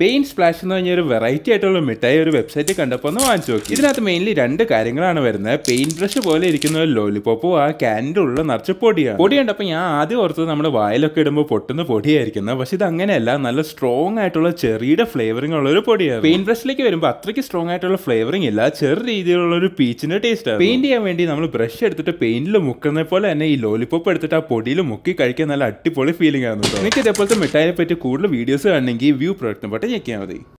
pain splash എന്ന് പറഞ്ഞ ഒരു വെറൈറ്റി ആയിട്ടുള്ള മിഠായി ഒരു വെബ്സൈറ്റ് കണ്ടപ്പോൾ ഒന്ന് വാങ്ങിച്ചു നോക്കി ഇതിനകത്ത് മെയിൻലി രണ്ട് കാര്യങ്ങളാണ് വരുന്നത് പെയിൻ ബ്രഷ് പോലെ ഇരിക്കുന്ന ഒരു ലോലിപ്പോപ്പും ആ ക്യാൻ്റെ ഉള്ള നിറച്ച് പൊടിയാണ് പൊടി കണ്ടപ്പോൾ ഞാൻ ആദ്യം ഓർത്തത് നമ്മുടെ വായിലൊക്കെ ഇടുമ്പോൾ പൊട്ടുന്ന പൊടിയായിരിക്കുന്നത് പക്ഷെ ഇത് അങ്ങനെയല്ല നല്ല സ്ട്രോങ് ആയിട്ടുള്ള ചെറിയുടെ ഫ്ലേവറിംഗ് ഉള്ള ഒരു പൊടിയാണ് പെയിൻ ബ്രഷിലേക്ക് വരുമ്പോൾ അത്രയ്ക്ക് സ്ട്രോങ് ആയിട്ടുള്ള ഫ്ലേവറിംഗ് ഇല്ല ചെറു രീതിയിലുള്ള ഒരു പീച്ചിന്റെ ടേസ്റ്റ് ആണ് പെയിന്റ് ചെയ്യാൻ വേണ്ടി നമ്മൾ ബ്രഷ് എടുത്തിട്ട് പെയിന്റിൽ മുക്കുന്ന പോലെ തന്നെ ഈ ലോലിപോപ്പ് എടുത്തിട്ട് ആ പൊടിയിൽ മുക്കി കഴിക്കാൻ നല്ല അടിപൊളി ഫീലിംഗ് ആണ് നിങ്ങൾക്ക് ഇതേപോലത്തെ മിഠായിയെ പറ്റി കൂടുതൽ വീഡിയോസ് കാണണമെങ്കിൽ വ്യൂ പ്രൊഡക്റ്റിനെ പറ്റി Oye, Kennedy,